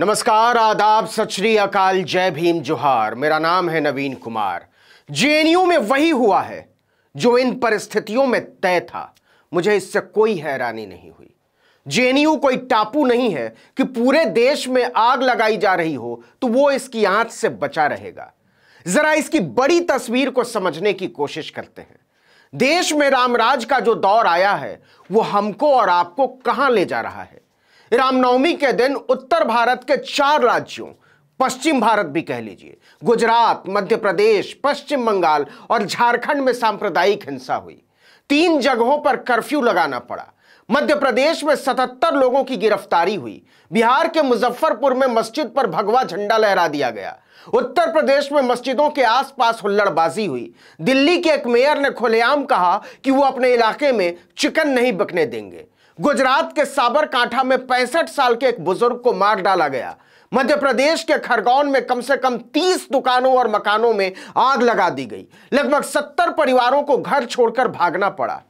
नमस्कार आदाब सत श्री अकाल जय भीम जोहार मेरा नाम है नवीन कुमार जेएनयू में वही हुआ है जो इन परिस्थितियों में तय था मुझे इससे कोई हैरानी नहीं हुई जेएनयू कोई टापू नहीं है कि पूरे देश में आग लगाई जा रही हो तो वो इसकी आंच से बचा रहेगा जरा इसकी बड़ी तस्वीर को समझने की कोशिश करते हैं देश में रामराज का जो दौर आया है वो हमको और आपको कहां ले जा रहा है रामनवमी के दिन उत्तर भारत के चार राज्यों पश्चिम भारत भी कह लीजिए गुजरात मध्य प्रदेश पश्चिम बंगाल और झारखंड में सांप्रदायिक हिंसा हुई तीन जगहों पर कर्फ्यू लगाना पड़ा मध्य प्रदेश में 77 लोगों की गिरफ्तारी हुई बिहार के मुजफ्फरपुर में मस्जिद पर भगवा झंडा लहरा दिया गया उत्तर प्रदेश में मस्जिदों के आसपास हुल्लड़बाजी हुई दिल्ली के एक मेयर ने खुलेआम कहा कि वो अपने इलाके में चिकन नहीं बकने देंगे गुजरात के साबरकांठा में पैंसठ साल के एक बुजुर्ग को मार डाला गया मध्य प्रदेश के खरगोन में कम से कम 30 दुकानों और मकानों में आग लगा दी गई लगभग 70 परिवारों को घर छोड़कर भागना पड़ा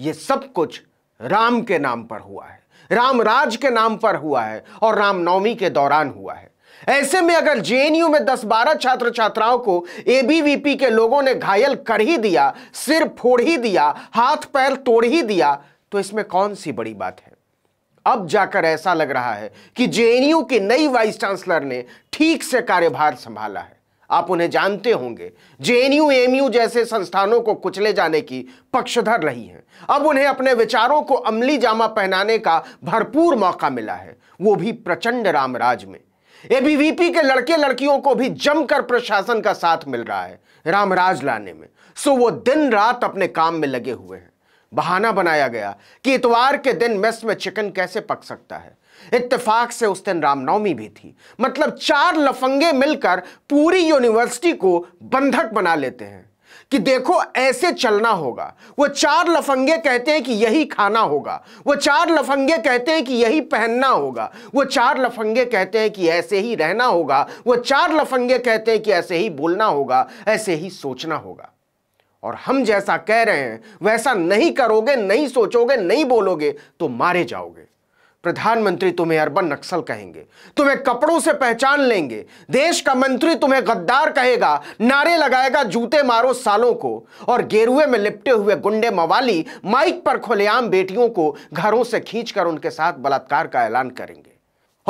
ये सब कुछ राम के नाम पर हुआ है राम राज के नाम पर हुआ है और रामनवमी के दौरान हुआ है ऐसे में अगर जेएनयू में 10-12 छात्र छात्राओं को एबीवीपी के लोगों ने घायल कर ही दिया सिर फोड़ ही दिया हाथ पैर तोड़ ही दिया तो इसमें कौन सी बड़ी बात है अब जाकर ऐसा लग रहा है कि जेएनयू के नई वाइस चांसलर ने ठीक से कार्यभार संभाला है आप उन्हें जानते होंगे जेएनयू एमयू जैसे संस्थानों को कुचले जाने की पक्षधर रही हैं अब उन्हें अपने विचारों को अमली जामा पहनाने का भरपूर मौका मिला है वो भी प्रचंड रामराज में एबीवीपी के लड़के लड़कियों को भी जमकर प्रशासन का साथ मिल रहा है रामराज लाने में सो वो दिन रात अपने काम में लगे हुए हैं बहाना बनाया गया कि इतवार के दिन मेस में चिकन कैसे पक सकता है इत्तेफाक से उस दिन रामनवमी भी थी मतलब चार लफंगे मिलकर पूरी यूनिवर्सिटी को बंधक बना लेते हैं कि देखो ऐसे चलना होगा वो चार लफंगे कहते हैं कि यही खाना होगा वो चार लफंगे कहते हैं कि यही पहनना होगा वो चार लफंगे कहते हैं कि ऐसे ही रहना होगा वो चार लफंगे कहते हैं कि ऐसे ही बोलना होगा ऐसे ही सोचना होगा और हम जैसा कह रहे हैं वैसा नहीं करोगे नहीं सोचोगे नहीं बोलोगे तो मारे जाओगे प्रधानमंत्री तुम्हें अरबन नक्सल कहेंगे तुम्हें कपड़ों से पहचान लेंगे देश का मंत्री तुम्हें गद्दार कहेगा नारे लगाएगा जूते मारो सालों को और गेरुए में लिपटे हुए गुंडे मवाली माइक पर खुलेआम बेटियों को घरों से खींचकर उनके साथ बलात्कार का ऐलान करेंगे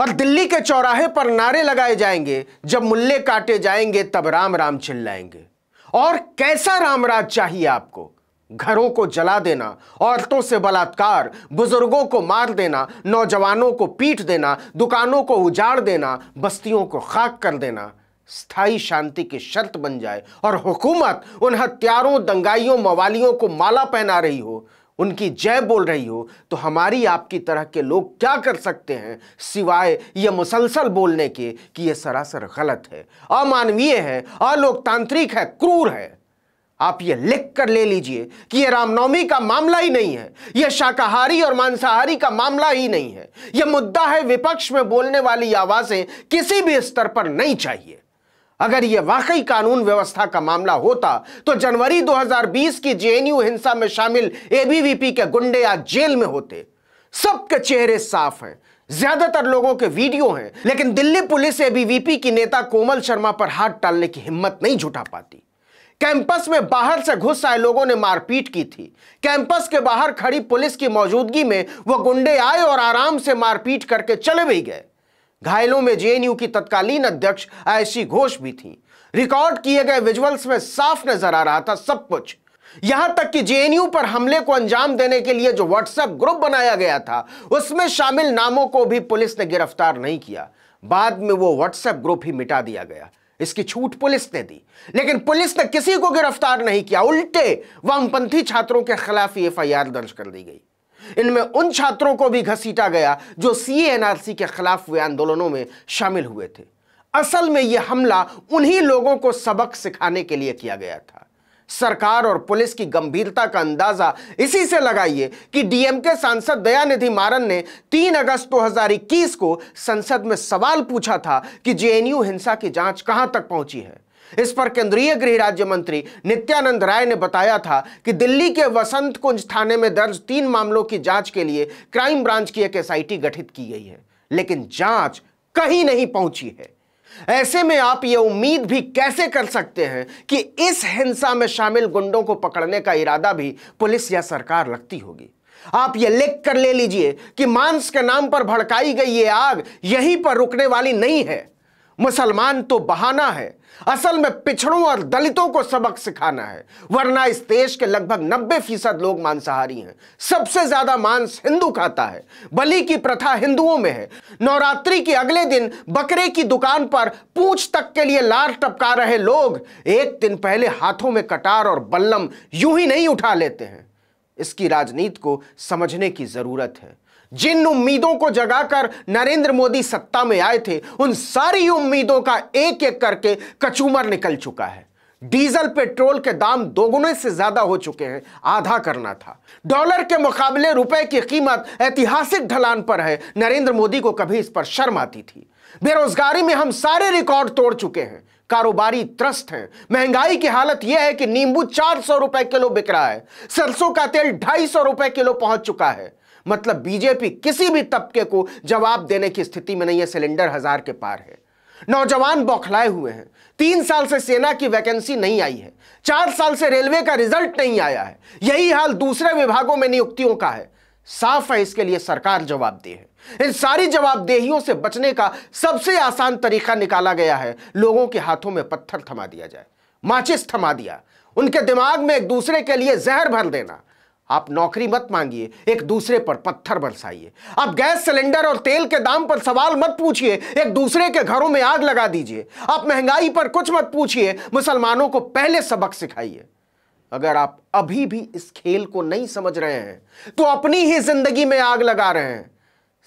और दिल्ली के चौराहे पर नारे लगाए जाएंगे जब मुल्ले काटे जाएंगे तब राम राम चिल्लाएंगे और कैसा रामराज चाहिए आपको घरों को जला देना औरतों से बलात्कार बुजुर्गों को मार देना नौजवानों को पीट देना दुकानों को उजाड़ देना बस्तियों को खाक कर देना स्थाई शांति की शर्त बन जाए और हुकूमत उन हत्यारों दंगाइयों मवालियों को माला पहना रही हो उनकी जय बोल रही हो तो हमारी आपकी तरह के लोग क्या कर सकते हैं सिवाय यह मुसलसल बोलने के कि यह सरासर गलत है अमानवीय है अलोकतांत्रिक है क्रूर है आप यह लिख कर ले लीजिए कि यह रामनवमी का मामला ही नहीं है यह शाकाहारी और मांसाहारी का मामला ही नहीं है यह मुद्दा है विपक्ष में बोलने वाली आवाज़ें किसी भी स्तर पर नहीं चाहिए अगर यह वाकई कानून व्यवस्था का मामला होता तो जनवरी 2020 की जेएनयू हिंसा में शामिल एबीवीपी के गुंडे आज जेल में होते सबके चेहरे साफ हैं ज्यादातर लोगों के वीडियो हैं लेकिन दिल्ली पुलिस एबीवीपी की नेता कोमल शर्मा पर हाथ टालने की हिम्मत नहीं जुटा पाती कैंपस में बाहर से घुस आए लोगों ने मारपीट की थी कैंपस के बाहर खड़ी पुलिस की मौजूदगी में वो गुंडे आए और आराम से मारपीट करके चले भी गए घायलों में जेएनयू की तत्कालीन अध्यक्ष आयसी घोष भी थी रिकॉर्ड किए गए विजुअल्स में साफ नजर आ रहा था सब कुछ यहां तक कि जेएनयू पर हमले को अंजाम देने के लिए जो व्हाट्सएप ग्रुप बनाया गया था उसमें शामिल नामों को भी पुलिस ने गिरफ्तार नहीं किया बाद में वो व्हाट्सएप ग्रुप ही मिटा दिया गया इसकी छूट पुलिस ने दी लेकिन पुलिस ने किसी को गिरफ्तार नहीं किया उल्टे वामपंथी छात्रों के खिलाफ एफआईआर दर्ज कर दी गई इनमें उन छात्रों को भी घसीटा गया जो सीएनआरसी के खिलाफ हुए आंदोलनों में शामिल हुए थे असल में यह हमला उन्हीं लोगों को सबक सिखाने के लिए किया गया था सरकार और पुलिस की गंभीरता का अंदाजा इसी से लगाइए कि डीएमके सांसद दयानिधि मारन ने 3 अगस्त 2021 को संसद में सवाल पूछा था कि जेएनयू हिंसा की जांच कहां तक पहुंची है इस पर केंद्रीय गृह राज्य मंत्री नित्यानंद राय ने बताया था कि दिल्ली के वसंत कुंज थाने में दर्ज तीन मामलों की जांच के लिए क्राइम ब्रांच की एक एसआईटी गठित की गई है लेकिन जांच कहीं नहीं पहुंची है ऐसे में आप यह उम्मीद भी कैसे कर सकते हैं कि इस हिंसा में शामिल गुंडों को पकड़ने का इरादा भी पुलिस या सरकार रखती होगी आप यह लिख कर ले लीजिए कि मांस के नाम पर भड़काई गई ये आग यहीं पर रुकने वाली नहीं है मुसलमान तो बहाना है असल में पिछड़ों और दलितों को सबक सिखाना है वरना इस देश के लगभग 90 फीसद लोग मांसाहारी हैं सबसे ज्यादा मांस हिंदू खाता है बलि की प्रथा हिंदुओं में है नवरात्रि के अगले दिन बकरे की दुकान पर पूछ तक के लिए लार टपका रहे लोग एक दिन पहले हाथों में कटार और बल्लम यूं ही नहीं उठा लेते हैं इसकी राजनीति को समझने की जरूरत है जिन उम्मीदों को जगाकर नरेंद्र मोदी सत्ता में आए थे उन सारी उम्मीदों का एक एक करके कचूमर निकल चुका है डीजल पेट्रोल के दाम दोगुने से ज्यादा हो चुके हैं आधा करना था डॉलर के मुकाबले रुपए की कीमत ऐतिहासिक ढलान पर है नरेंद्र मोदी को कभी इस पर शर्म आती थी बेरोजगारी में हम सारे रिकॉर्ड तोड़ चुके हैं कारोबारी त्रस्त हैं महंगाई की हालत यह है कि नींबू चार सौ रुपए किलो बिक रहा है सरसों का तेल ढाई सौ रुपए किलो पहुंच चुका है मतलब बीजेपी किसी भी तबके को जवाब देने की स्थिति में नहीं है सिलेंडर हजार के पार है नौजवान बौखलाए हुए हैं तीन साल से सेना की वैकेंसी नहीं आई है चार साल से रेलवे का रिजल्ट नहीं आया है यही हाल दूसरे विभागों में नियुक्तियों का है साफ है इसके लिए सरकार जवाबदेह है इन सारी जवाबदेहियों से बचने का सबसे आसान तरीका निकाला गया है लोगों के हाथों में पत्थर थमा दिया जाए माचिस थमा दिया उनके दिमाग में एक दूसरे के लिए जहर भर देना आप नौकरी मत मांगिए एक दूसरे पर पत्थर बरसाइए आप गैस सिलेंडर और तेल के दाम पर सवाल मत पूछिए एक दूसरे के घरों में आग लगा दीजिए आप महंगाई पर कुछ मत पूछिए मुसलमानों को पहले सबक सिखाइए अगर आप अभी भी इस खेल को नहीं समझ रहे हैं तो अपनी ही जिंदगी में आग लगा रहे हैं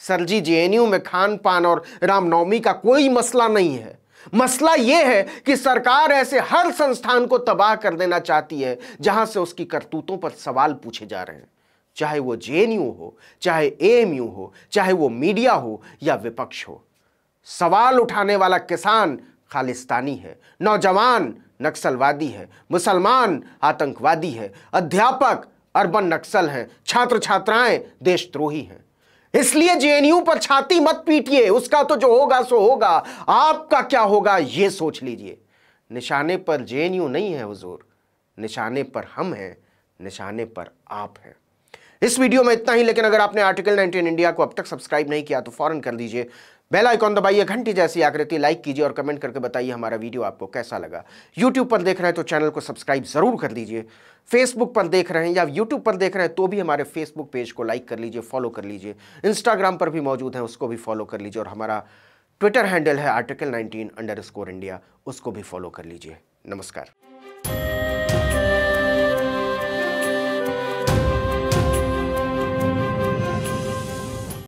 सर जी में खान पान और रामनवमी का कोई मसला नहीं है मसला यह है कि सरकार ऐसे हर संस्थान को तबाह कर देना चाहती है जहां से उसकी करतूतों पर सवाल पूछे जा रहे हैं चाहे वो जे हो चाहे एएमयू हो चाहे वो मीडिया हो या विपक्ष हो सवाल उठाने वाला किसान खालिस्तानी है नौजवान नक्सलवादी है मुसलमान आतंकवादी है अध्यापक अरबन नक्सल हैं छात्र छात्राएं देशद्रोही हैं इसलिए जेएनयू पर छाती मत पीटिए उसका तो जो होगा सो होगा आपका क्या होगा ये सोच लीजिए निशाने पर जेएनयू नहीं है हुजूर निशाने पर हम हैं निशाने पर आप हैं इस वीडियो में इतना ही लेकिन अगर आपने आर्टिकल 19 इंडिया को अब तक सब्सक्राइब नहीं किया तो फौरन कर दीजिए बेल आइकॉन दबाइए घंटी जैसी आकृति लाइक कीजिए और कमेंट करके बताइए हमारा वीडियो आपको कैसा लगा यूट्यूब पर देख रहे हैं तो चैनल को सब्सक्राइब ज़रूर कर लीजिए फेसबुक पर देख रहे हैं या यूट्यूब पर देख रहे हैं तो भी हमारे फेसबुक पेज को लाइक कर लीजिए फॉलो कर लीजिए इंस्टाग्राम पर भी मौजूद है उसको भी फॉलो कर लीजिए और हमारा ट्विटर हैंडल है आर्टिकल नाइनटीन अंडर इंडिया उसको भी फॉलो कर लीजिए नमस्कार